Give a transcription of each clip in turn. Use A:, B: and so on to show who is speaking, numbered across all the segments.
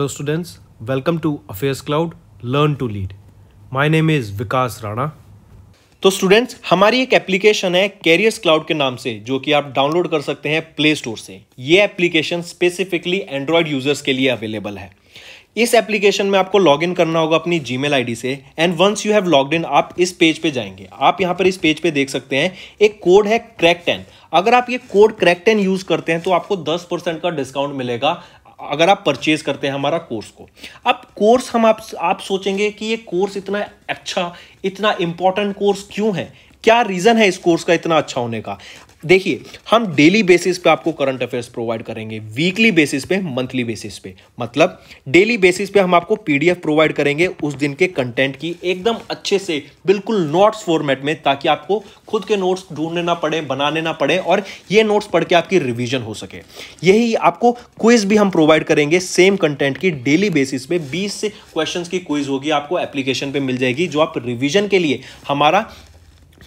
A: hello students welcome to affairs cloud learn to lead my name is Vikas Rana तो students हमारी एक application है carriers cloud के नाम से जो कि आप डाउनलोड कर सकते हैं प्ले स्टोर से ये एप्लीकेशन स्पेसिफिकली एंड्रॉयड यूजर्स के लिए अवेलेबल है इस एप्लीकेशन में आपको लॉग इन करना होगा अपनी जी मेल से and once you have log in आप इस पेज पे जाएंगे आप यहाँ पर इस पेज पे देख सकते हैं एक कोड है क्रैक टेन अगर आप ये कोड क्रैक टेन यूज करते हैं तो आपको 10 का डिस्काउंट मिलेगा अगर आप परचेज करते हैं हमारा कोर्स को अब कोर्स हम आप आप सोचेंगे कि ये कोर्स इतना अच्छा इतना इंपॉर्टेंट कोर्स क्यों है क्या रीज़न है इस कोर्स का इतना अच्छा होने का देखिए हम डेली बेसिस पे आपको करंट अफेयर्स प्रोवाइड करेंगे वीकली बेसिस पे मंथली बेसिस पे मतलब डेली बेसिस पे हम आपको पीडीएफ प्रोवाइड करेंगे उस दिन के कंटेंट की एकदम अच्छे से बिल्कुल नोट्स फॉर्मेट में ताकि आपको खुद के नोट्स ढूंढने ना पड़े बनाने ना पड़े और ये नोट्स पढ़ के आपकी रिविजन हो सके यही आपको क्विज भी हम प्रोवाइड करेंगे सेम कंटेंट की डेली बेसिस पे बीस से क्वेश्चन की क्विज होगी आपको एप्लीकेशन पर मिल जाएगी जो आप रिविजन के लिए हमारा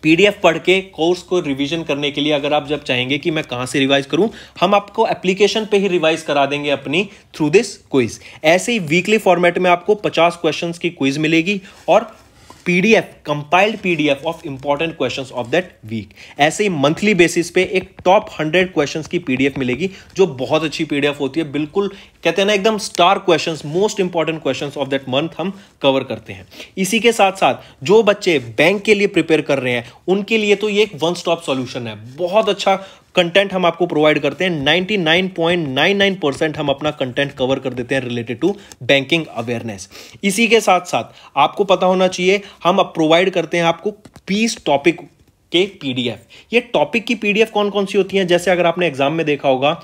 A: पीडीएफ पढ़ के कोर्स को रिवीजन करने के लिए अगर आप जब चाहेंगे कि मैं कहाँ से रिवाइज करूँ हम आपको एप्लीकेशन पे ही रिवाइज करा देंगे अपनी थ्रू दिस क्विज ऐसे ही वीकली फॉर्मेट में आपको 50 क्वेश्चंस की क्विज मिलेगी और PDF compiled PDF of important questions of that week ऐसे ही मंथली बेसिस पे एक टॉप हंड्रेड क्वेश्चंस की पीडीएफ मिलेगी जो बहुत अच्छी पीडीएफ होती है बिल्कुल कहते हैं ना एकदम star questions most important questions of that month हम कवर करते हैं इसी के साथ साथ जो बच्चे बैंक के लिए प्रिपेयर कर रहे हैं उनके लिए तो ये एक वन स्टॉप सोल्यूशन है बहुत अच्छा कंटेंट हम आपको प्रोवाइड करते हैं 99.99 परसेंट हम अपना कंटेंट कवर कर देते हैं रिलेटेड टू बैंकिंग अवेयरनेस इसी के साथ साथ आपको पता होना चाहिए हम प्रोवाइड करते हैं आपको पीस टॉपिक के पीडीएफ ये टॉपिक की पीडीएफ कौन कौन सी होती है जैसे अगर आपने एग्जाम में देखा होगा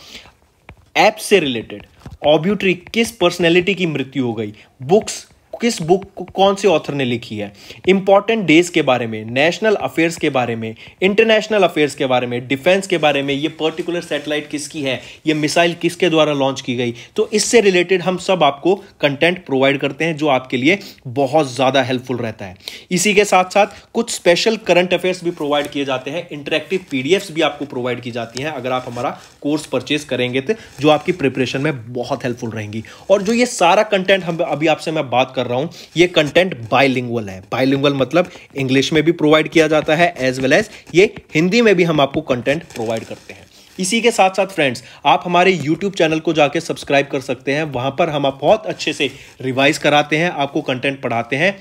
A: ऐप से रिलेटेड ऑब्यूट्री किस पर्सनैलिटी की मृत्यु हो गई बुक्स किस बुक कौन से ऑथर ने लिखी है इंपॉर्टेंट डेज के बारे में नेशनल अफेयर्स के बारे में इंटरनेशनल अफेयर्स के बारे में डिफेंस के बारे में ये पर्टिकुलर सेटेलाइट किसकी है ये मिसाइल किसके द्वारा लॉन्च की गई तो इससे रिलेटेड हम सब आपको कंटेंट प्रोवाइड करते हैं जो आपके लिए बहुत ज़्यादा हेल्पफुल रहता है इसी के साथ साथ कुछ स्पेशल करंट अफेयर्स भी प्रोवाइड किए जाते हैं इंटरेक्टिव पी भी आपको प्रोवाइड की जाती हैं अगर आप हमारा कोर्स परचेज करेंगे तो जो आपकी प्रिपरेशन में बहुत हेल्पफुल रहेंगी और जो ये सारा कंटेंट हम अभी आपसे मैं बात कर रहा हूं ये कंटेंट बाइलिंगुअल है बाइलिंगुअल मतलब इंग्लिश में भी प्रोवाइड किया जाता है एज वेल एज ये हिंदी में भी हम आपको कंटेंट प्रोवाइड करते हैं इसी के साथ साथ फ्रेंड्स आप हमारे यूट्यूब चैनल को जाके सब्सक्राइब कर सकते हैं वहां पर हम आप बहुत अच्छे से रिवाइज कराते हैं आपको कंटेंट पढ़ाते हैं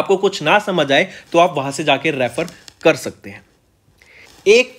A: आपको कुछ ना समझ आए तो आप वहां से जाके रेफर कर सकते हैं एक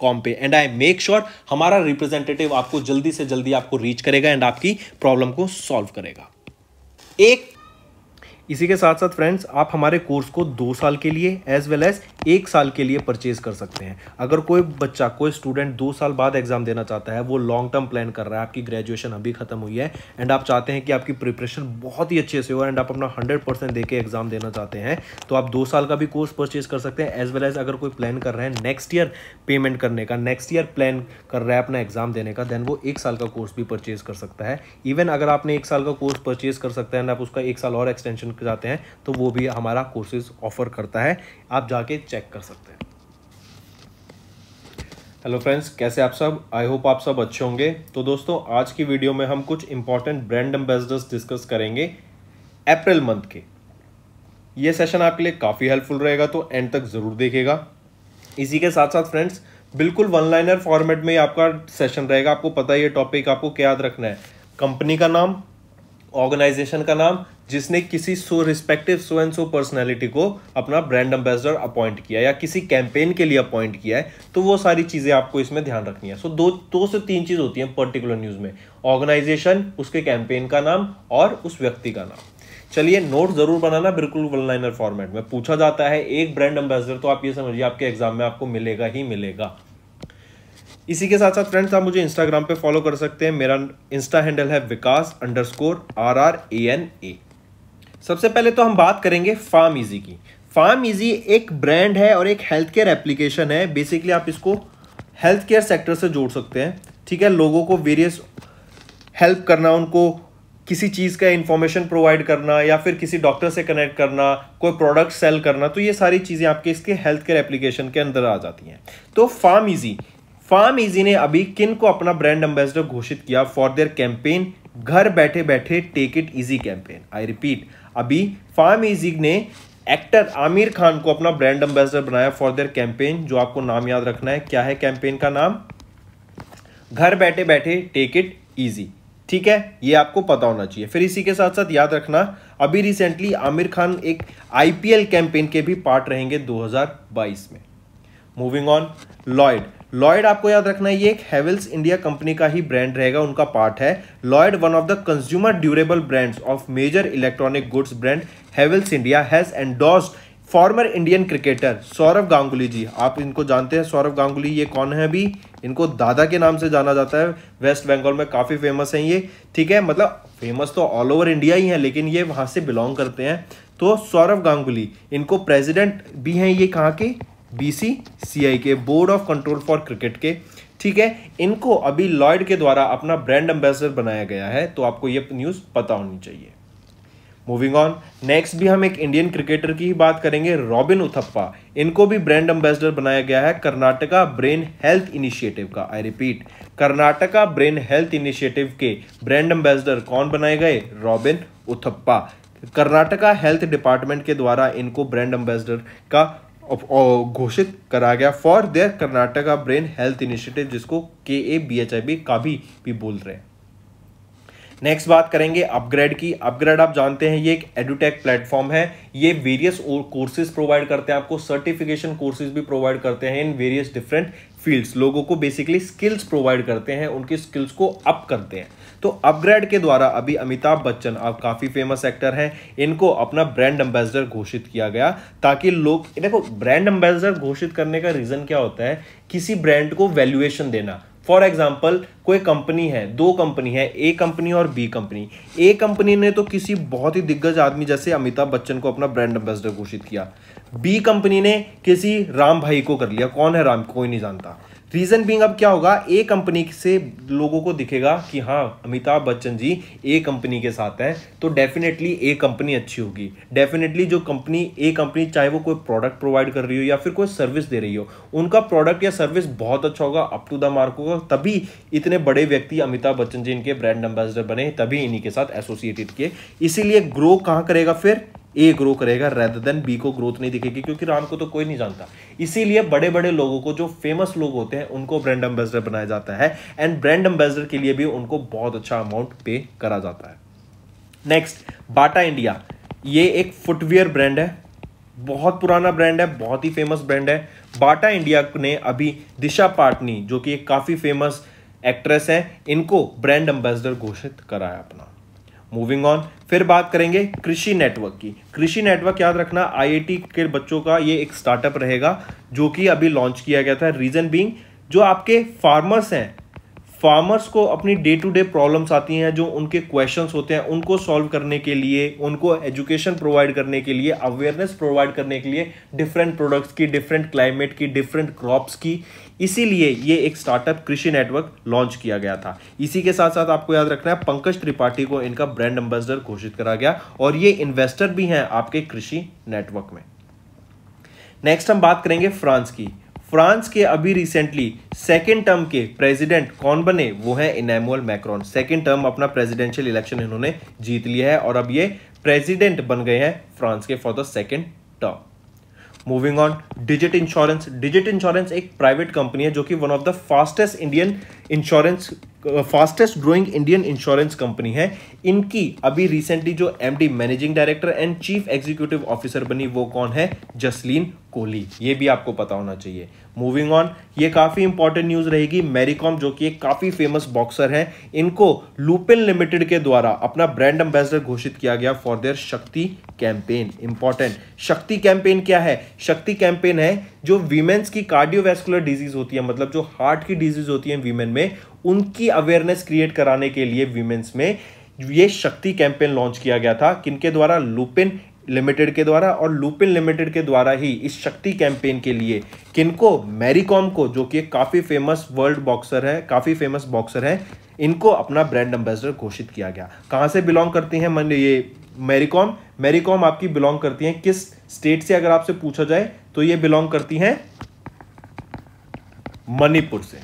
A: कॉम पे एंड आई मेक श्योर हमारा रिप्रेजेंटेटिव आपको जल्दी से जल्दी आपको रीच करेगा एंड आपकी प्रॉब्लम को सॉल्व करेगा एक इसी के साथ साथ फ्रेंड्स आप हमारे कोर्स को दो साल के लिए एज वेल एज एक साल के लिए परचेज कर सकते हैं अगर कोई बच्चा कोई स्टूडेंट दो साल बाद एग्जाम देना चाहता है वो लॉन्ग टर्म प्लान कर रहा है आपकी ग्रेजुएशन अभी खत्म हुई है एंड आप चाहते हैं कि आपकी प्रिपरेशन बहुत ही अच्छे से हो एंड आप अपना हंड्रेड परसेंट दे के एग्जाम देना चाहते हैं तो आप दो साल का भी कोर्स परचेज कर सकते हैं एज वेल एज अगर कोई प्लान कर रहे हैं नेक्स्ट ईयर पेमेंट करने का नेक्स्ट ईयर प्लान कर रहा है अपना एग्जाम देने का देन वो एक साल का कोर्स भी परचेज कर सकता है इवन अगर आपने एक साल का कोर्स परचेज कर सकते हैं एंड आप उसका एक साल और एक्सटेंशन चाहते हैं तो वो भी हमारा कोर्सेज ऑफर करता है आप जाके चेक चेक कर सकते हैं हेलो फ्रेंड्स कैसे आप सब आई होप आप सब अच्छे होंगे तो दोस्तों आज की वीडियो में हम कुछ इंपॉर्टेंट ब्रांड एम्बेसडर्स डिस्कस करेंगे अप्रैल मंथ के ये सेशन आपके लिए काफ़ी हेल्पफुल रहेगा तो एंड तक ज़रूर देखेगा इसी के साथ साथ फ्रेंड्स बिल्कुल वन लाइनर फॉर्मेट में आपका सेशन रहेगा आपको पता है ये टॉपिक आपको क्या याद रखना है कंपनी का नाम ऑर्गेनाइजेशन का नाम जिसने किसी so respective so and so personality को अपना ब्रांड एम्बेसडर अपॉइंट किया या किसी कैंपेन के लिए अपॉइंट किया है तो वो सारी चीज़ें आपको इसमें ध्यान रखनी है सो so, दो दो से तीन चीज़ होती हैं पर्टिकुलर न्यूज़ में ऑर्गेनाइजेशन उसके कैंपेन का नाम और उस व्यक्ति का नाम चलिए नोट जरूर बनाना बिल्कुल वन लाइनर फॉर्मेट में पूछा जाता है एक ब्रांड एम्बेसडर तो आप ये समझिए आपके एग्जाम में आपको मिलेगा ही मिलेगा इसी के साथ साथ फ्रेंड्स आप मुझे इंस्टाग्राम पे फॉलो कर सकते हैं मेरा इंस्टा हैंडल है Vikas underscore R R A N A सबसे पहले तो हम बात करेंगे फार्म इजी की फार्म इजी एक ब्रांड है और एक हेल्थ केयर एप्लीकेशन है बेसिकली आप इसको हेल्थ केयर सेक्टर से जोड़ सकते हैं ठीक है लोगों को वेरियस हेल्प करना उनको किसी चीज़ का इन्फॉर्मेशन प्रोवाइड करना या फिर किसी डॉक्टर से कनेक्ट करना कोई प्रोडक्ट सेल करना तो ये सारी चीज़ें आपके इसके हेल्थ केयर एप्लीकेशन के अंदर आ जाती हैं तो फार्म इजी फार्म इजी ने अभी किन को अपना ब्रांड एम्बेसडर घोषित किया फॉर देयर कैंपेन घर बैठे बैठे take it easy campaign I repeat अभी फार्म इजी ने एक्टर आमिर खान को अपना ब्रांड एम्बेसडर बनाया फॉर देयर कैंपेन जो आपको नाम याद रखना है क्या है कैंपेन का नाम घर बैठे बैठे टेक इट ईजी ठीक है ये आपको पता होना चाहिए फिर इसी के साथ साथ याद रखना अभी रिसेंटली आमिर खान एक आईपीएल कैंपेन के भी पार्ट रहेंगे 2022 में मूविंग ऑन लॉयड लॉयड आपको याद रखना है ये एक हैवेल्स इंडिया कंपनी का ही ब्रांड रहेगा उनका पार्ट है Lloyd one of the consumer durable brands of major electronic goods brand Havells India has endorsed former Indian cricketer Sourav Ganguly ji आप इनको जानते हैं सौरभ गांगुली ये कौन है अभी इनको दादा के नाम से जाना जाता है वेस्ट बंगाल में काफ़ी फेमस हैं ये ठीक है मतलब फेमस तो ऑल ओवर इंडिया ही हैं लेकिन ये वहाँ से बिलोंग करते हैं तो सौरव गांगुली इनको प्रेसिडेंट भी हैं ये कहाँ के बीसीसीआई के board of control for cricket के ठीक है इनको अभी लॉयड के द्वारा अपना ब्रांड एम्बेसडर बनाया गया है तो आपको ये न्यूज़ पता होनी चाहिए मूविंग ऑन नेक्स्ट भी हम एक इंडियन क्रिकेटर की ही बात करेंगे रॉबिन उथप्पा इनको भी ब्रांड एम्बेसडर बनाया गया है कर्नाटका ब्रेन हेल्थ इनिशिएटिव का I repeat Karnataka brain health initiative के ब्रांड एम्बेसडर कौन बनाए गए Robin Uthappa Karnataka health department के द्वारा इनको ब्रांड एम्बेसडर का घोषित करा गया for their Karnataka brain health initiative जिसको K A B H I B का भी, भी बोल रहे हैं नेक्स्ट बात करेंगे अपग्रेड की अपग्रेड आप जानते हैं ये एक एडुटेक प्लेटफॉर्म है ये वेरियस कोर्सेज प्रोवाइड करते हैं आपको सर्टिफिकेशन कोर्सेज भी प्रोवाइड करते हैं इन वेरियस डिफरेंट फील्ड्स लोगों को बेसिकली स्किल्स प्रोवाइड करते हैं उनकी स्किल्स को अप करते हैं तो अपग्रेड के द्वारा अभी अमिताभ बच्चन आप काफ़ी फेमस एक्टर हैं इनको अपना ब्रांड एम्बेसडर घोषित किया गया ताकि लोग देखो ब्रांड एम्बेसडर घोषित करने का रीज़न क्या होता है किसी ब्रांड को वैल्यूएशन देना फॉर एग्जाम्पल कोई कंपनी है दो कंपनी है ए कंपनी और बी कंपनी ए कंपनी ने तो किसी बहुत ही दिग्गज आदमी जैसे अमिताभ बच्चन को अपना ब्रांड एम्बेसडर घोषित किया बी कंपनी ने किसी राम भाई को कर लिया कौन है राम कोई नहीं जानता रीज़न बींग अब क्या होगा ए कंपनी से लोगों को दिखेगा कि हाँ अमिताभ बच्चन जी ए कंपनी के साथ हैं तो डेफिनेटली ए कंपनी अच्छी होगी डेफिनेटली जो कंपनी ए कंपनी चाहे वो कोई प्रोडक्ट प्रोवाइड कर रही हो या फिर कोई सर्विस दे रही हो उनका प्रोडक्ट या सर्विस बहुत अच्छा होगा अप टू द मार्क होगा तभी इतने बड़े व्यक्ति अमिताभ बच्चन जी इनके ब्रांड एम्बेसडर बने तभी इन्हीं के साथ एसोसिएटेड किए इसीलिए ग्रो कहाँ करेगा फिर ए ग्रो करेगा रेदर देन बी को ग्रोथ नहीं दिखेगी क्योंकि राम को तो कोई नहीं जानता इसीलिए बड़े बड़े लोगों को जो फेमस लोग होते हैं उनको ब्रांड एम्बेसडर बनाया जाता है एंड ब्रांड एम्बेसडर के लिए भी उनको बहुत अच्छा अमाउंट पे करा जाता है नेक्स्ट बाटा इंडिया ये एक फुटवेयर ब्रांड है बहुत पुराना ब्रांड है बहुत ही फेमस ब्रांड है बाटा इंडिया ने अभी दिशा पाटनी जो कि एक काफ़ी फेमस एक्ट्रेस है इनको ब्रांड एम्बेसडर घोषित कराया अपना मूविंग ऑन फिर बात करेंगे कृषि नेटवर्क की कृषि नेटवर्क याद रखना आईआईटी के बच्चों का ये एक स्टार्टअप रहेगा जो कि अभी लॉन्च किया गया था रीजन बीइंग जो आपके फार्मर्स हैं फार्मर्स को अपनी डे टू डे प्रॉब्लम्स आती हैं जो उनके क्वेश्चंस होते हैं उनको सॉल्व करने के लिए उनको एजुकेशन प्रोवाइड करने के लिए अवेयरनेस प्रोवाइड करने के लिए डिफरेंट प्रोडक्ट्स की डिफरेंट क्लाइमेट की डिफरेंट क्रॉप्स की इसीलिए ये एक स्टार्टअप कृषि नेटवर्क लॉन्च किया गया था इसी के साथ साथ आपको याद रखना है पंकज त्रिपाठी को इनका ब्रांड एम्बेसडर घोषित करा गया और ये इन्वेस्टर भी हैं आपके कृषि नेटवर्क में नेक्स्ट हम बात करेंगे फ्रांस की फ्रांस के अभी रिसेंटली सेकेंड टर्म के प्रेसिडेंट कौन बने वो है इनैमुअल मैक्रॉन सेकेंड टर्म अपना प्रेसिडेंशियल इलेक्शन इन्होंने जीत लिया है और अब ये प्रेसिडेंट बन गए हैं फ्रांस के for the second term moving on Digit insurance Digit insurance एक प्राइवेट कंपनी है जो कि one of the fastest Indian insurance fastest growing Indian insurance company है इनकी अभी रिसेंटली जो M D managing director and chief executive officer बनी वो कौन है जसलीन कोहली ये भी आपको पता होना चाहिए मूविंग ऑन ये काफ़ी इंपॉर्टेंट न्यूज़ रहेगी मैरीकॉम जो कि एक काफ़ी फेमस बॉक्सर हैं इनको लूपिन लिमिटेड के द्वारा अपना ब्रांड एम्बेसडर घोषित किया गया for their Shakti campaign important Shakti campaign क्या है शक्ति कैंपेन है जो वीमेन्स की कार्डियोवेस्कुलर डिजीज होती है मतलब जो हार्ट की डिजीज होती है वीमेन में उनकी अवेयरनेस क्रिएट कराने के लिए वीमेन्स में ये शक्ति कैंपेन लॉन्च किया गया था किनके द्वारा लुपिन लिमिटेड के द्वारा और लूपिन लिमिटेड के द्वारा ही इस शक्ति कैंपेन के लिए किनको मैरीकॉम को जो कि काफ़ी फेमस वर्ल्ड बॉक्सर है काफ़ी फेमस बॉक्सर है इनको अपना ब्रांड एम्बेसडर घोषित किया गया कहाँ से बिलोंग करती हैं मन ये मैरीकॉम मैरीकॉम आपकी बिलोंग करती हैं किस स्टेट से अगर आपसे पूछा जाए तो ये बिलोंग करती हैं मणिपुर से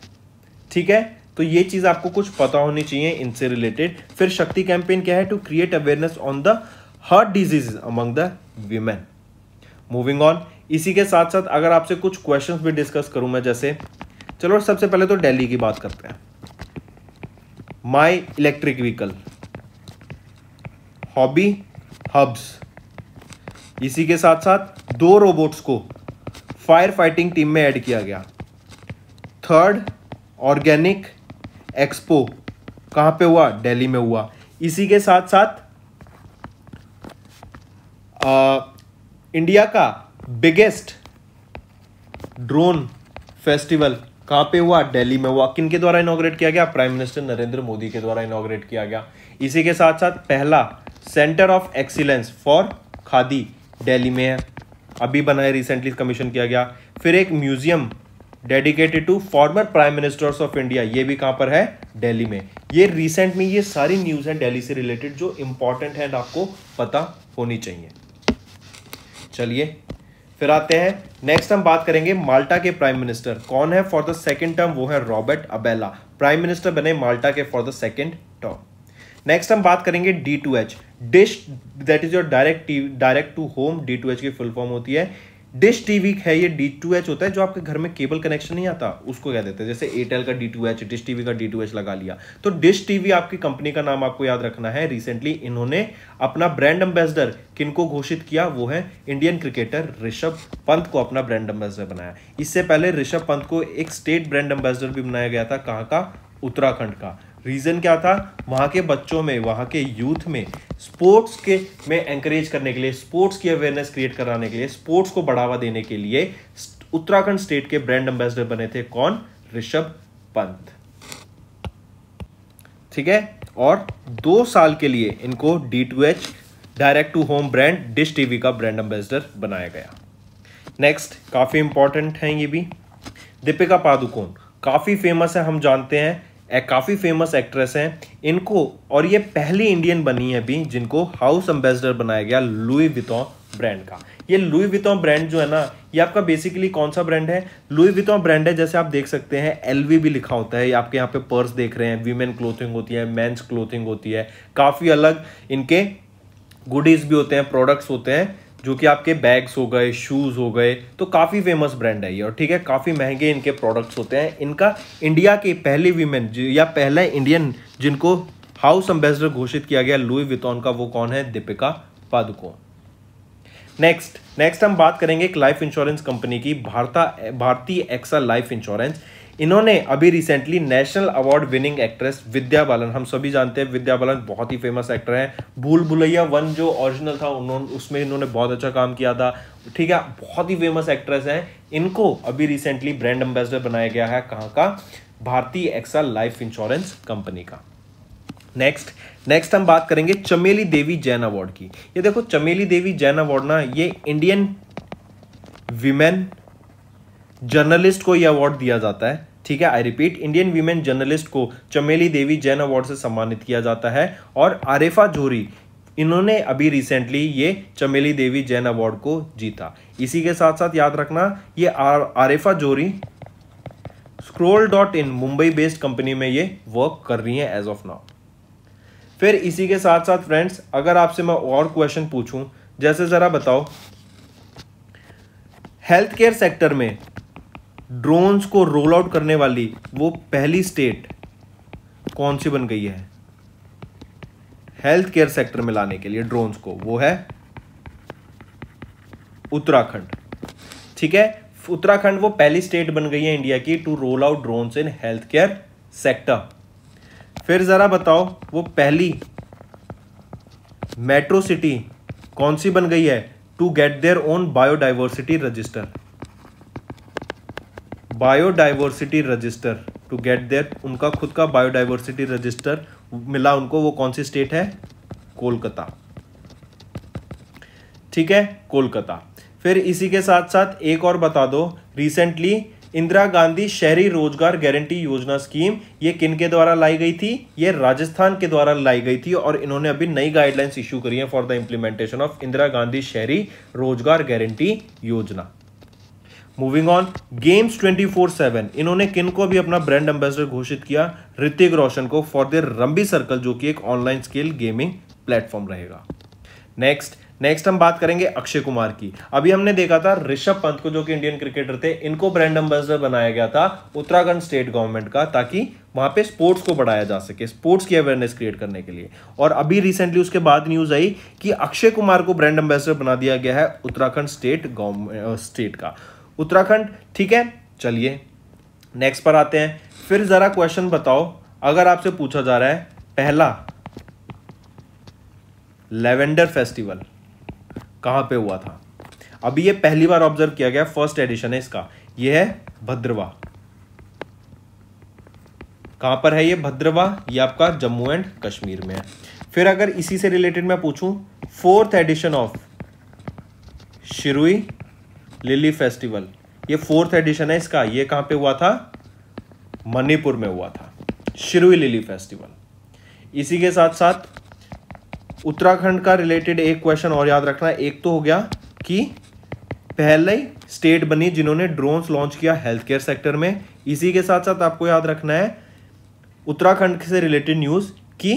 A: ठीक है तो ये चीज़ आपको कुछ पता होनी चाहिए इनसे रिलेटेड फिर शक्ति कैंपेन क्या है to create awareness on the heart disease among the women moving on इसी के साथ साथ अगर आपसे कुछ क्वेश्चंस भी डिस्कस करूं मैं जैसे चलो सबसे पहले तो दिल्ली की बात करते हैं my electric vehicle hobby hubs इसी के साथ साथ दो रोबोट्स को फायर फाइटिंग टीम में ऐड किया गया थर्ड ऑर्गेनिक एक्सपो कहां पे हुआ दिल्ली में हुआ इसी के साथ साथ इंडिया का बिगेस्ट ड्रोन फेस्टिवल कहाँ पे हुआ दिल्ली में हुआ किन के द्वारा इनोग्रेट किया गया प्राइम मिनिस्टर नरेंद्र मोदी के द्वारा इनोग्रेट किया गया इसी के साथ साथ पहला centre of excellence for Khadi Delhi में है अभी बना है रिसेंटली कमीशन किया गया फिर एक museum dedicated to former prime ministers of India ये भी कहाँ पर है दिल्ली में ये रिसेंट में ये सारी न्यूज़ है दिल्ली से रिलेटेड जो इंपॉर्टेंट है आपको पता होनी चाहिए चलिए फिर आते हैं नेक्स्ट हम बात करेंगे माल्टा के प्राइम मिनिस्टर कौन है फॉर द सेकेंड टर्म वो है रॉबर्ट अबेला प्राइम मिनिस्टर बने माल्टा के for the second term next हम बात करेंगे D to H dish that is your direct direct to home D to H की फुल फॉर्म होती है डिश टीवी है ये डी टू एच होता है जो आपके घर में केबल कनेक्शन नहीं आता उसको कह देते हैं जैसे एयरटेल का D to H Dish TV का डी टू एच लगा लिया तो डिश टीवी आपकी कंपनी का नाम आपको याद रखना है रिसेंटली इन्होंने अपना ब्रांड एम्बेसडर किनको घोषित किया वो है इंडियन क्रिकेटर ऋषभ पंत को अपना ब्रांड एम्बेसडर बनाया इससे पहले ऋषभ पंत को एक स्टेट ब्रांड एम्बेसडर भी बनाया गया था कहाँ का उत्तराखंड का रीज़न क्या था वहाँ के बच्चों में वहाँ के यूथ में स्पोर्ट्स के में एंकरेज करने के लिए स्पोर्ट्स की अवेयरनेस क्रिएट कराने के लिए स्पोर्ट्स को बढ़ावा देने के लिए उत्तराखंड स्टेट के ब्रांड एम्बेसडर बने थे कौन ऋषभ पंत ठीक है और दो साल के लिए इनको D to H direct to home brand Dish TV का ब्रांड एम्बेसडर बनाया गया नेक्स्ट काफ़ी इंपॉर्टेंट है ये भी दीपिका पादुकोण काफ़ी फेमस है हम जानते हैं काफ़ी फेमस एक्ट्रेस हैं इनको और ये पहली इंडियन बनी है भी जिनको हाउस एम्बेसडर बनाया गया लुई वितों ब्रांड का ये लुई वितों ब्रांड जो है ना ये आपका बेसिकली कौन सा ब्रांड है लुई वितों ब्रांड है जैसे आप देख सकते हैं एल भी लिखा होता है आपके यहाँ पे पर्स देख रहे हैं वीमेन क्लोथिंग होती है मैंस क्लोथिंग होती है काफ़ी अलग इनके गुडीज़ भी होते हैं प्रोडक्ट्स होते हैं जो कि आपके बैग्स हो गए शूज़ हो गए तो काफ़ी फेमस ब्रांड है ये और ठीक है काफ़ी महंगे इनके प्रोडक्ट्स होते हैं इनका इंडिया के पहले वीमेन या पहला इंडियन जिनको हाउस एम्बेसडर घोषित किया गया लुई वितौन का वो कौन है दीपिका पादुकोण नेक्स्ट नेक्स्ट हम बात करेंगे एक लाइफ इंश्योरेंस कंपनी की भारता भारतीय एक्सा लाइफ इंश्योरेंस इन्होंने अभी recently national award winning actress Vidya Balan हम सभी जानते हैं विद्या बालन बहुत ही फेमस एक्टर हैं भूल भुलैया वन जो ओरिजिनल था उन्होंने उसमें इन्होंने बहुत अच्छा काम किया था ठीक है बहुत ही फेमस एक्ट्रेस हैं इनको अभी रिसेंटली ब्रांड एम्बेसडर बनाया गया है कहाँ का भारतीय एक्सा लाइफ इंश्योरेंस कंपनी का नेक्स्ट नेक्स्ट हम बात करेंगे चमेली देवी जैन अवार्ड की ये देखो चमेली देवी जैन अवार्ड ना ये इंडियन विमेन जर्नलिस्ट को यह अवार्ड दिया जाता है ठीक है I repeat Indian women journalist को चमेली देवी जैन अवार्ड से सम्मानित किया जाता है और आरेफा जोरी इन्होंने अभी रिसेंटली ये चमेली देवी जैन अवार्ड को जीता इसी के साथ साथ याद रखना ये Arefa Jori scroll dot in Mumbai based company में ये वर्क कर रही है एज ऑफ नाउ फिर इसी के साथ साथ फ्रेंड्स अगर आपसे मैं और क्वेश्चन पूछूं जैसे ज़रा बताओ हेल्थ केयर सेक्टर में ड्रोन्स को रोल आउट करने वाली वो पहली स्टेट कौन सी बन गई है हेल्थ केयर सेक्टर में लाने के लिए ड्रोन्स को वो है उत्तराखंड ठीक है उत्तराखंड वो पहली स्टेट बन गई है इंडिया की to roll out drones in health care sector फिर ज़रा बताओ वो पहली मेट्रो सिटी कौन सी बन गई है to get their own biodiversity register biodiversity register to get their उनका खुद का बायोडाइवर्सिटी रजिस्टर मिला उनको वो कौन सी स्टेट है कोलकाता ठीक है कोलकाता फिर इसी के साथ साथ एक और बता दो रिसेंटली इंदिरा गांधी शहरी रोजगार गारंटी योजना स्कीम ये किन के द्वारा लाई गई थी ये राजस्थान के द्वारा लाई गई थी और इन्होंने अभी नई गाइडलाइंस इश्यू करी है for the implementation of Indira Gandhi Shahari Rozgar guarantee योजना मूविंग ऑन गेम्स 24/7 इन्होंने किन को भी अपना ब्रांड एम्बेसडर घोषित किया ऋतिक रोशन को फॉर देर रंबी सर्कल जो कि एक ऑनलाइन स्केल गेमिंग प्लेटफॉर्म रहेगा नेक्स्ट नेक्स्ट हम बात करेंगे अक्षय कुमार की अभी हमने देखा था ऋषभ पंत को जो कि इंडियन क्रिकेटर थे इनको ब्रांड एम्बेसडर बनाया गया था उत्तराखंड स्टेट गवर्नमेंट का ताकि वहां पे स्पोर्ट्स को बढ़ाया जा सके स्पोर्ट्स की अवेयरनेस क्रिएट करने के लिए और अभी रिसेंटली उसके बाद न्यूज आई कि अक्षय कुमार को ब्रांड एम्बेसडर बना दिया गया है उत्तराखंड स्टेट गवर्नमेंट स्टेट का उत्तराखंड ठीक है चलिए नेक्स्ट पर आते हैं फिर जरा क्वेश्चन बताओ अगर आपसे पूछा जा रहा है पहला लेवेंडर फेस्टिवल कहां पे हुआ था अभी ये पहली बार ऑब्जर्व किया गया फर्स्ट एडिशन है इसका ये है भद्रवा कहां पर है ये भद्रवा ये आपका जम्मू एंड कश्मीर में है फिर अगर इसी से रिलेटेड मैं पूछूं fourth edition of Shirui lily festival ये फोर्थ एडिशन है इसका ये कहां पे हुआ था मणिपुर में हुआ था श्रुई लिली फेस्टिवल इसी के साथ साथ उत्तराखंड का रिलेटेड एक क्वेश्चन और याद रखना एक तो हो गया कि पहले स्टेट बनी जिन्होंने ड्रोन्स लॉन्च किया हेल्थ केयर सेक्टर में इसी के साथ साथ आपको याद रखना है उत्तराखंड से रिलेटेड न्यूज़ कि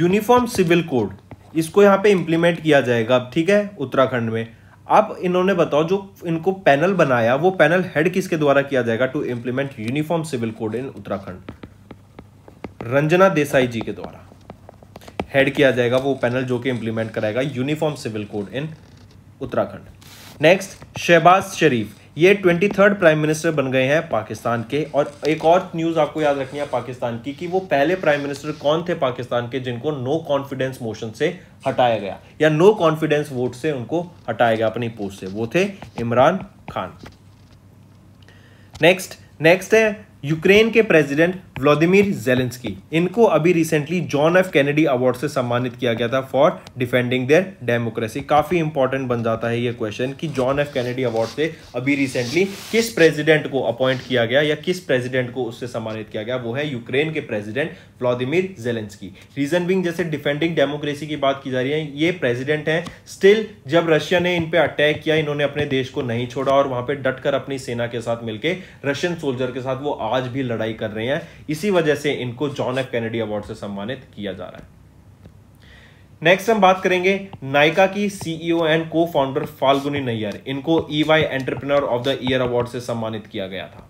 A: यूनिफॉर्म सिविल कोड इसको यहाँ पे इम्प्लीमेंट किया जाएगा ठीक है उत्तराखंड में अब इन्होंने बताओ जो इनको पैनल बनाया वो पैनल हेड किसके द्वारा किया जाएगा to implement uniform civil code in Uttarakhand Ranjana Desai ji के द्वारा हेड किया जाएगा वो पैनल जो कि इंप्लीमेंट कराएगा uniform civil code in Uttarakhand next Shahbaz Sharif ये ट्वेंटी थर्ड प्राइम मिनिस्टर बन गए हैं पाकिस्तान के और एक और न्यूज़ आपको याद रखनी है पाकिस्तान की कि वो पहले प्राइम मिनिस्टर कौन थे पाकिस्तान के जिनको नो कॉन्फिडेंस मोशन से हटाया गया या नो कॉन्फिडेंस वोट से उनको हटाया गया अपनी पोस्ट से वो थे इमरान खान नेक्स्ट नेक्स्ट है यूक्रेन के प्रेसिडेंट व्लादिमिर जेलेंस्की इनको अभी recently John F Kennedy award से सम्मानित किया गया था फॉर डिफेंडिंग देयर डेमोक्रेसी काफ़ी इंपॉर्टेंट बन जाता है ये क्वेश्चन कि जॉन एफ कैनेडी अवार्ड से अभी रिसेंटली किस प्रेसिडेंट को अपॉइंट किया गया या किस प्रेसिडेंट को उससे सम्मानित किया गया वो है यूक्रेन के president Vladimir Zelensky reason being जैसे डिफेंडिंग डेमोक्रेसी की बात की जा रही है ये प्रेसिडेंट है स्टिल जब रशिया ने इन पर अटैक किया इन्होंने अपने देश को नहीं छोड़ा और वहां पर डटकर अपनी सेना के साथ मिलकर रशियन सोल्जर के साथ वो आज भी लड़ाई कर रहे हैं इसी वजह से इनको जॉन एफ कैनेडी अवार्ड से सम्मानित किया जा रहा है नेक्स्ट हम बात करेंगे नायका की CEO and co founder Falguni Nayar इनको EY entrepreneur of the year award से सम्मानित किया गया था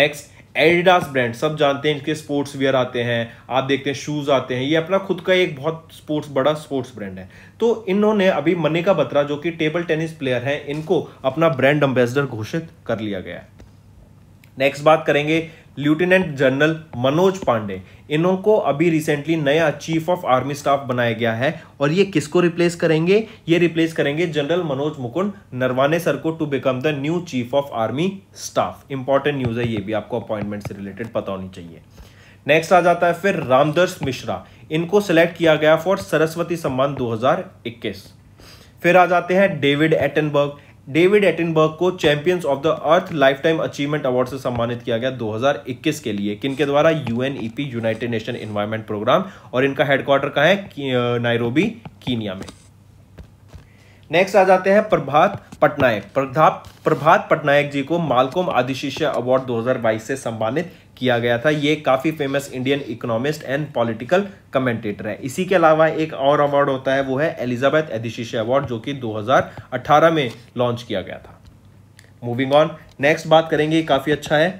A: नेक्स्ट एडिडास ब्रांड सब जानते हैं इनके स्पोर्ट्स वेयर आते हैं आप देखते हैं शूज आते हैं ये अपना खुद का एक बहुत स्पोर्ट्स बड़ा स्पोर्ट्स ब्रांड है तो इन्होंने अभी मनिका बत्रा जो कि टेबल टेनिस प्लेयर हैं इनको अपना ब्रांड एम्बेसडर घोषित कर लिया गया नेक्स्ट बात करेंगे लेफ्टिनेंट जनरल मनोज पांडे इन्हों को अभी रिसेंटली नया चीफ ऑफ आर्मी स्टाफ बनाया गया है और ये किसको रिप्लेस करेंगे ये रिप्लेस करेंगे जनरल मनोज मुकुंद नरवाने सर को to become the new chief of army staff important news है ये भी आपको अपॉइंटमेंट से रिलेटेड पता होनी चाहिए नेक्स्ट आ जाता है फिर रामदर्श मिश्रा इनको सेलेक्ट किया गया फॉर सरस्वती सम्मान 2021 फिर आ जाते हैं डेविड एटनबर्ग डेविड एटनबर्ग को champions of the earth lifetime achievement award से सम्मानित किया गया 2021 के लिए किनके द्वारा UNEP United Nation environment programme और इनका हेडक्वार्टर कहा है नायरोबी कीनिया में नेक्स्ट आ जाते हैं प्रभात पटनायक प्रभात प्रभात पटनायक जी को मालकोम आदिशिष्य अवार्ड 2022 से सम्मानित किया गया था ये काफ़ी famous Indian economist and political commentator है इसी के अलावा एक और अवार्ड होता है वो है एलिजाबेथ एडिशीशे अवार्ड जो कि 2018 में लॉन्च किया गया था मूविंग ऑन नेक्स्ट बात करेंगे काफ़ी अच्छा है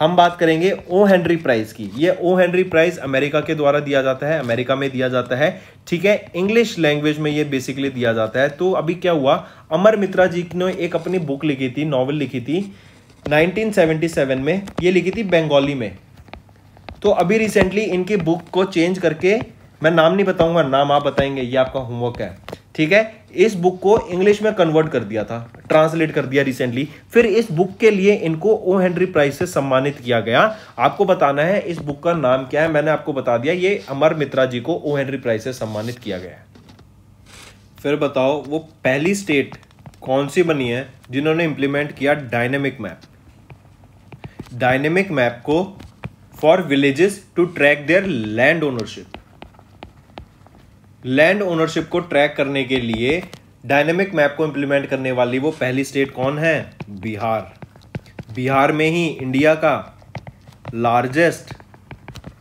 A: हम बात करेंगे ओ हेनरी प्राइज की ये ओ हेनरी प्राइज अमेरिका के द्वारा दिया जाता है अमेरिका में दिया जाता है ठीक है इंग्लिश लैंग्वेज में ये बेसिकली दिया जाता है तो अभी क्या हुआ अमर मित्रा जी ने एक अपनी बुक लिखी थी नॉवल लिखी थी 1977 में ये लिखी थी बंगाली में तो अभी रिसेंटली इनकी बुक को चेंज करके मैं नाम नहीं बताऊंगा नाम आप बताएंगे ये आपका होमवर्क है ठीक है इस बुक को इंग्लिश में कन्वर्ट कर दिया था ट्रांसलेट कर दिया रिसेंटली फिर इस बुक के लिए इनको ओ हेनरी प्राइज से सम्मानित किया गया आपको बताना है इस बुक का नाम क्या है मैंने आपको बता दिया ये अमर मित्रा जी को ओ हेनरी प्राइज से सम्मानित किया गया है फिर बताओ वो पहली स्टेट कौन सी बनी है जिन्होंने इंप्लीमेंट किया डायनेमिक मैप डायनेमिक मैप को for villages to track their land ownership land ownership को ट्रैक करने के लिए डायनेमिक मैप को इंप्लीमेंट करने वाली वो पहली स्टेट कौन है बिहार बिहार में ही इंडिया का लार्जेस्ट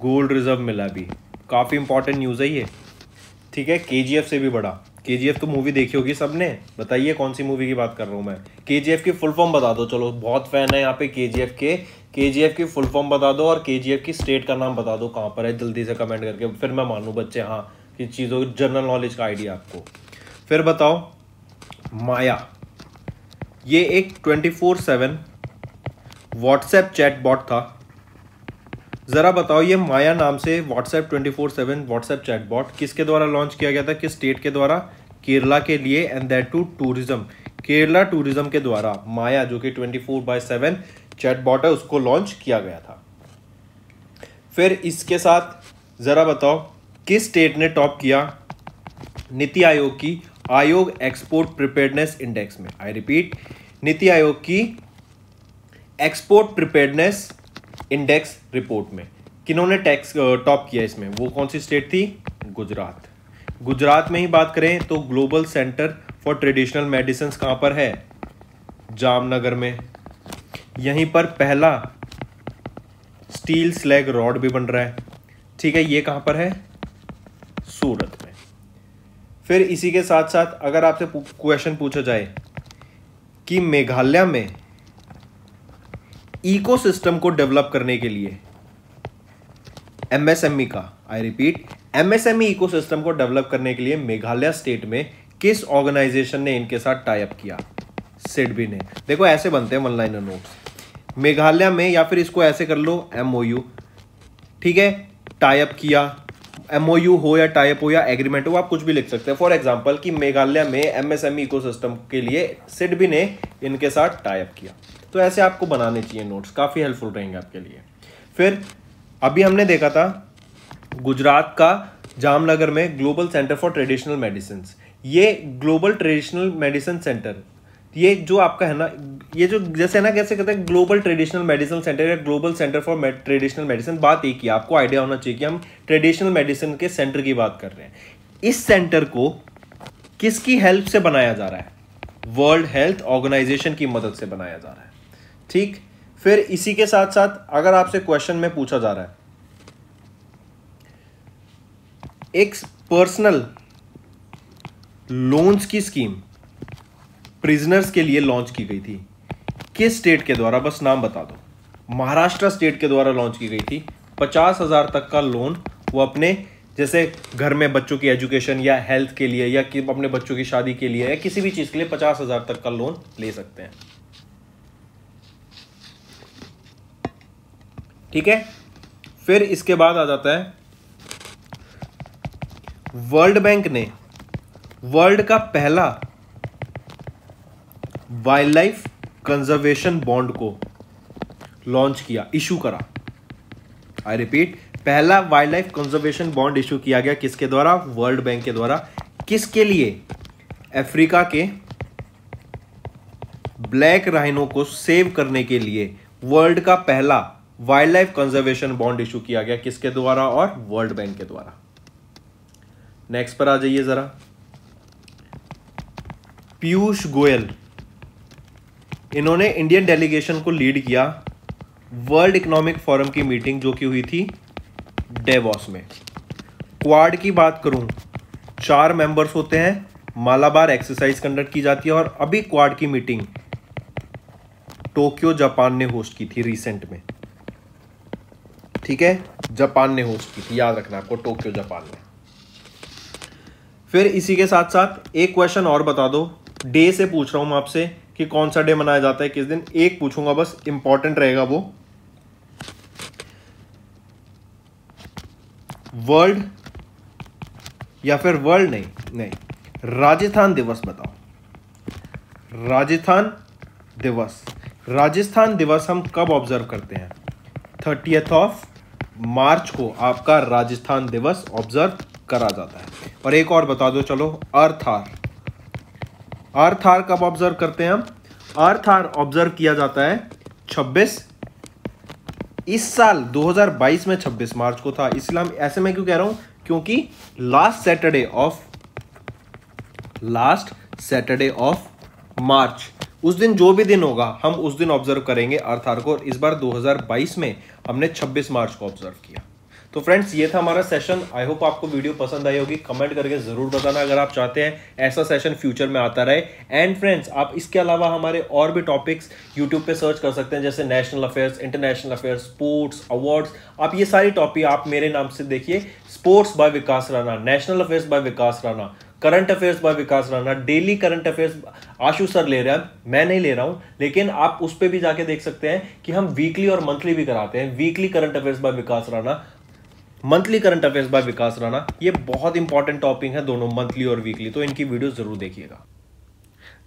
A: गोल्ड रिजर्व मिला भी काफ़ी इंपॉर्टेंट न्यूज़ है ये ठीक है के से भी बड़ा के जी एफ तो मूवी देखी होगी सबने बताइए कौन सी मूवी की बात कर रहा हूँ मैं के जी एफ की फुल फॉर्म बता दो चलो बहुत फैन है यहाँ पे के जी एफ के के जी एफ की फुल फॉर्म बता दो और के जी एफ की स्टेट का नाम बता दो कहाँ पर है जल्दी से कमेंट करके फिर मैं मानूँ बच्चे हाँ कि चीज़ों की जनरल नॉलेज का आइडिया आपको फिर बताओ माया ये एक twenty four seven WhatsApp chatbot था ज़रा बताओ ये माया नाम से व्हाट्सएप 24/7 सेवन व्हाट्सएप चैटबॉट किसके द्वारा लॉन्च किया गया था किस स्टेट के द्वारा केरला के लिए and that to tourism Kerala tourism के द्वारा माया जो कि 24 फोर बाय सेवन चैटबॉट है उसको लॉन्च किया गया था फिर इसके साथ ज़रा बताओ किस स्टेट ने टॉप किया नीति आयोग की आयोग एक्सपोर्ट प्रिपेयरनेस इंडेक्स में आई रिपीट नीति आयोग की एक्सपोर्ट प्रिपेयरनेस इंडेक्स रिपोर्ट में किन्होंने टैक्स टॉप किया इसमें वो कौन सी स्टेट थी गुजरात गुजरात में ही बात करें तो global centre for traditional medicine कहाँ पर है जामनगर में यहीं पर पहला स्टील स्लैग रॉड भी बन रहा है ठीक है ये कहाँ पर है सूरत में फिर इसी के साथ साथ अगर आपसे क्वेश्चन पूछा जाए कि मेघालय में इकोसिस्टम को डेवलप करने के लिए एमएसएमई e का आई रिपीट एमएसएमई इकोसिस्टम को डेवलप करने के लिए मेघालय स्टेट में किस ऑर्गेनाइजेशन ने इनके साथ टाइप किया सिडबी ने देखो ऐसे बनते हैं ऑनलाइन नोट्स मेघालय में या फिर इसको ऐसे कर लो एमओयू ठीक है टाइप किया एमओयू हो या टाइप हो या एग्रीमेंट हो आप कुछ भी लिख सकते हैं फॉर एग्जाम्पल कि मेघालय में एमएसएमई इकोसिस्टम e के लिए सिडबी ने इनके साथ टाइप किया तो ऐसे आपको बनाने चाहिए नोट्स काफ़ी हेल्पफुल रहेंगे आपके लिए फिर अभी हमने देखा था गुजरात का जामनगर में global centre for traditional medicine ये ग्लोबल ट्रेडिशनल मेडिसिन सेंटर ये जो आपका है ना ये जो जैसे है ना कैसे कहते हैं ग्लोबल ट्रेडिशनल मेडिसिन सेंटर या global centre for traditional medicine बात एक ही आपको आइडिया होना चाहिए कि हम ट्रेडिशनल मेडिसिन के सेंटर की बात कर रहे हैं इस सेंटर को किसकी हेल्प से बनाया जा रहा है वर्ल्ड हेल्थ ऑर्गेनाइजेशन की मदद से बनाया जा रहा है ठीक फिर इसी के साथ साथ अगर आपसे क्वेश्चन में पूछा जा रहा है एक पर्सनल लोन्स की स्कीम प्रिजनर्स के लिए लॉन्च की गई थी किस स्टेट के द्वारा बस नाम बता दो महाराष्ट्र स्टेट के द्वारा लॉन्च की गई थी पचास हजार तक का लोन वो अपने जैसे घर में बच्चों की एजुकेशन या हेल्थ के लिए या कि अपने बच्चों की शादी के लिए या किसी भी चीज़ के लिए पचास हज़ार तक का लोन ले सकते हैं ठीक है फिर इसके बाद आ जाता है वर्ल्ड बैंक ने वर्ल्ड का पहला वाइल्ड लाइफ कंजर्वेशन बॉन्ड को लॉन्च किया इशू करा आई रिपीट पहला wildlife conservation bond issue किया गया किसके द्वारा वर्ल्ड बैंक के द्वारा किसके लिए अफ्रीका के ब्लैक राइनो को सेव करने के लिए वर्ल्ड का पहला wildlife conservation bond issue किया गया किसके द्वारा और वर्ल्ड बैंक के द्वारा नेक्स्ट पर आ जाइए जरा पीयूष गोयल इन्होंने इंडियन डेलीगेशन को लीड किया वर्ल्ड इकोनॉमिक फोरम की मीटिंग जो कि हुई थी डेवॉस में क्वाड की बात करूं चार मेंबर्स होते हैं मालाबार एक्सरसाइज कंडक्ट की जाती है और अभी क्वाड की मीटिंग टोक्यो जापान ने होस्ट की थी रिसेंट में ठीक है जापान ने होस्ट की थी याद रखना आपको टोक्यो जापान में फिर इसी के साथ साथ एक क्वेश्चन और बता दो डे से पूछ रहा हूं मैं आपसे कि कौन सा डे मनाया जाता है किस दिन एक पूछूंगा बस इंपॉर्टेंट रहेगा वो वर्ल्ड या फिर वर्ल्ड नहीं नहीं राजस्थान दिवस बताओ राजस्थान दिवस राजस्थान दिवस हम कब ऑब्जर्व करते हैं थर्टियथ ऑफ मार्च को आपका राजस्थान दिवस ऑब्जर्व करा जाता है और एक और बता दो चलो अर्थ आर अर्थ आर कब ऑब्जर्व करते हैं हम अर्थ आर ऑब्जर्व किया जाता है 26 इस साल 2022 में 26 मार्च को था इसलिए हम ऐसे में क्यों कह रहा हूं क्योंकि last Saturday of last Saturday of March उस दिन जो भी दिन होगा हम उस दिन ऑब्जर्व करेंगे अर्थार को इस बार 2022 में हमने 26 मार्च को ऑब्जर्व किया तो फ्रेंड्स ये था हमारा सेशन आई होप आपको वीडियो पसंद आई होगी कमेंट करके ज़रूर बताना अगर आप चाहते हैं ऐसा सेशन फ्यूचर में आता रहे एंड फ्रेंड्स आप इसके अलावा हमारे और भी टॉपिक्स यूट्यूब पे सर्च कर सकते हैं जैसे national affairs international affairs sports awards आप ये सारी टॉपिक आप मेरे नाम से देखिए sports by Vikas Rana national affairs by Vikas Rana current affairs by Vikas Rana daily current affairs Ashu sir ले रहे हैं मैं नहीं ले रहा हूं लेकिन आप उस पर भी जाके देख सकते हैं कि हम वीकली और मंथली भी कराते हैं weekly current affairs by Vikas Rana monthly current affairs by Vikas Rana ये बहुत इंपॉर्टेंट टॉपिक है दोनों मंथली और वीकली तो इनकी वीडियो जरूर देखिएगा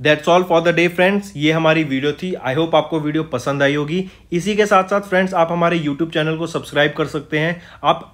A: that's all for the day friends ये हमारी वीडियो थी आई होप आपको वीडियो पसंद आई होगी इसी के साथ साथ फ्रेंड्स आप हमारे यूट्यूब चैनल को सब्सक्राइब कर सकते हैं आप